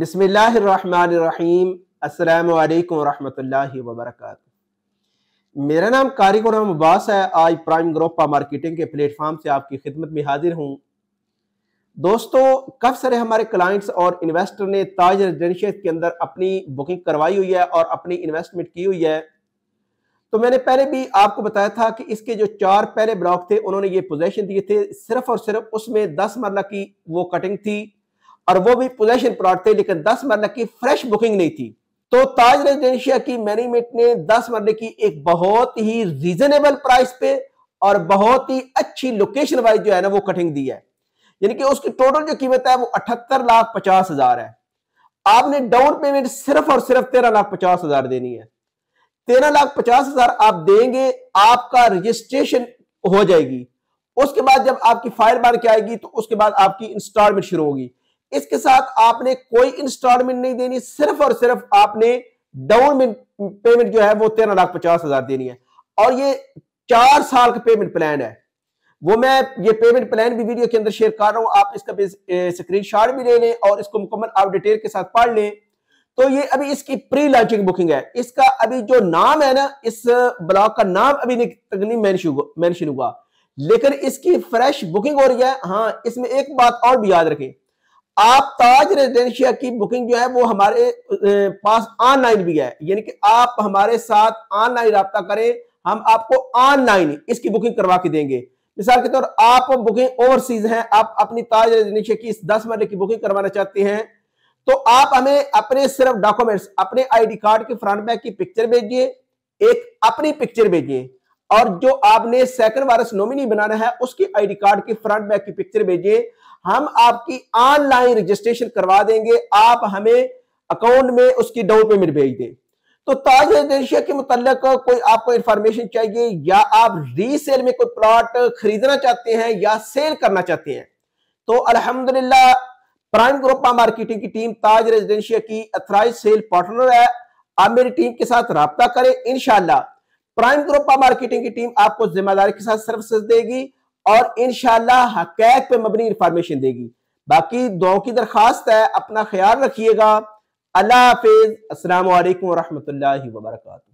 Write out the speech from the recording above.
बसमीम अल्लाम वरहमल मेरा नाम कारी गुराम अब्बास है आज प्राइम ग्रोपा मार्केटिंग के प्लेटफॉर्म से आपकी खिदमत में हाजिर हूँ दोस्तों कब सारे हमारे क्लाइंट्स और इन्वेस्टर ने ताज रेजिडेंशियल के अंदर अपनी बुकिंग करवाई हुई है और अपनी इन्वेस्टमेंट की हुई है तो मैंने पहले भी आपको बताया था कि इसके जो चार पहले ब्लॉक थे उन्होंने ये पोजेशन दिए थे सिर्फ और सिर्फ उसमें दस मरला की वो कटिंग थी और वो भी पोजेशन प्लॉट थे लेकिन दस मरल की फ्रेश बुकिंग नहीं थी तो ताज रेजिडेंशिया की मैनेजमेंट ने दस मरले की एक बहुत ही रीजनेबल प्राइस पे और बहुत ही अच्छी लोकेशन वाइज जो है ना वो कटिंग दी है यानी कि उसकी टोटल जो कीमत है वो अठहत्तर लाख पचास हजार है आपने डाउन पेमेंट सिर्फ और सिर्फ तेरह लाख पचास हजार देनी है तेरह लाख पचास हजार आप देंगे आपका रजिस्ट्रेशन हो जाएगी उसके बाद जब आपकी फाइल बन के आएगी तो उसके बाद आपकी इंस्टॉलमेंट शुरू होगी इसके साथ आपने कोई इंस्टॉलमेंट नहीं देनी सिर्फ और सिर्फ आपने डाउन पेमेंट जो है वो तेरह लाख पचास हजार देनी है और ये चार साल का पेमेंट प्लान है वो मैं ये पेमेंट प्लान भी वीडियो के अंदर शेयर कर रहा हूं आप इसका स्क्रीनशॉट भी ले लें और इसको मुकम्मल आप डिटेल के साथ पढ़ लें तो ये अभी इसकी प्री लॉन्चिंग बुकिंग है इसका अभी जो नाम है ना इस ब्लॉक का नाम अभी नहीं मेंशन हुआ लेकिन इसकी फ्रेश बुकिंग हो रही है हाँ इसमें एक बात और भी याद रखें आप ताज रेजिडेंशिया की बुकिंग जो है वो हमारे पास ऑनलाइन भी है यानी कि आप हमारे साथ ऑनलाइन रबता करें हम आपको ऑनलाइन इसकी बुकिंग करवा के देंगे मिसाल के तौर तो आप बुकिंग ओवरसीज हैं आप अपनी ताज रेजिडेंशिया की इस दस महीने की बुकिंग करवाना चाहते हैं तो आप हमें अपने सिर्फ डॉक्यूमेंट्स अपने आईडी कार्ड के फ्रंट बैक की पिक्चर भेजिए एक अपनी पिक्चर भेजिए और जो आपने सेकंड वारस नॉमिनी बनाना है उसकी आईडी कार्ड के फ्रंट बैक की पिक्चर भेजिए हम आपकी ऑनलाइन रजिस्ट्रेशन करवा देंगे आप हमें अकाउंट में उसकी डाउन पेमेंट भेज दें तो ताज रेशिया के मतलब कोई आपको इंफॉर्मेशन चाहिए या आप रीसेल में कोई प्लॉट खरीदना चाहते हैं या सेल करना चाहते हैं तो अल्हम्दुलिल्लाह प्राइम ग्रुप मार्केटिंग की टीम ताज रेजिडेंशिया की अथराइज सेल पार्टनर है आप मेरी टीम के साथ रबता करें इनशाला प्राइम ग्रुप मार्केटिंग की टीम आपको जिम्मेदारी के साथ सर्विसेज देगी और इन शकैक पे मबनी इंफॉर्मेशन देगी बाकी दो की दरखास्त है अपना ख्याल रखिएगा अल्लाह हाफिज़ वरहमत वरहमल वरक